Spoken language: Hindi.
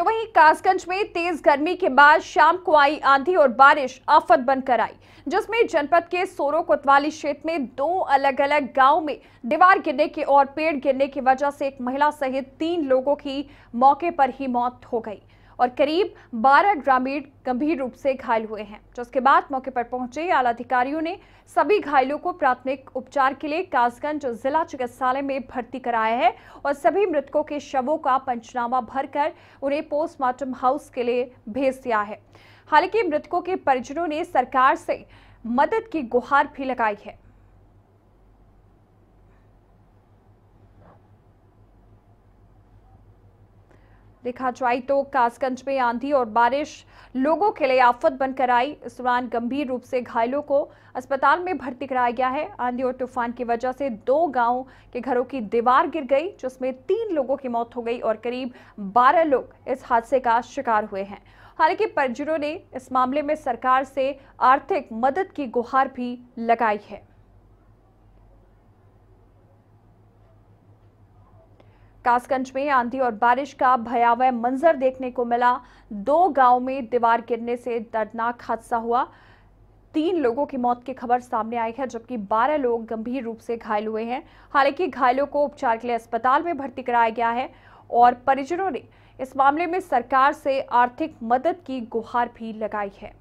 तो वहीं कासगंज में तेज गर्मी के बाद शाम को आई आंधी और बारिश आफत बनकर आई जिसमें जनपद के सोरो कोतवाली क्षेत्र में दो अलग अलग गांव में दीवार गिरने के और पेड़ गिरने की वजह से एक महिला सहित तीन लोगों की मौके पर ही मौत हो गई और करीब 12 ग्रामीण गंभीर रूप से घायल हुए हैं जिसके बाद मौके पर पहुंचे आला अधिकारियों ने सभी घायलों को प्राथमिक उपचार के लिए कासगंज जिला चिकित्सालय में भर्ती कराया है और सभी मृतकों के शवों का पंचनामा भरकर उन्हें पोस्टमार्टम हाउस के लिए भेज दिया है हालांकि मृतकों के परिजनों ने सरकार से मदद की गुहार भी लगाई है देखा जाए तो कासगंज में आंधी और बारिश लोगों के लिए आफत बनकर आई इस दौरान गंभीर रूप से घायलों को अस्पताल में भर्ती कराया गया है आंधी और तूफान की वजह से दो गांव के घरों की दीवार गिर गई जिसमें तीन लोगों की मौत हो गई और करीब बारह लोग इस हादसे का शिकार हुए हैं हालांकि परिजनों ने इस मामले में सरकार से आर्थिक मदद की गुहार भी लगाई है कासगंज में आंधी और बारिश का भयावह मंजर देखने को मिला दो गांव में दीवार गिरने से दर्दनाक हादसा हुआ तीन लोगों की मौत की खबर सामने आई है जबकि 12 लोग गंभीर रूप से घायल हुए हैं हालांकि घायलों को उपचार के लिए अस्पताल में भर्ती कराया गया है और परिजनों ने इस मामले में सरकार से आर्थिक मदद की गुहार भी लगाई है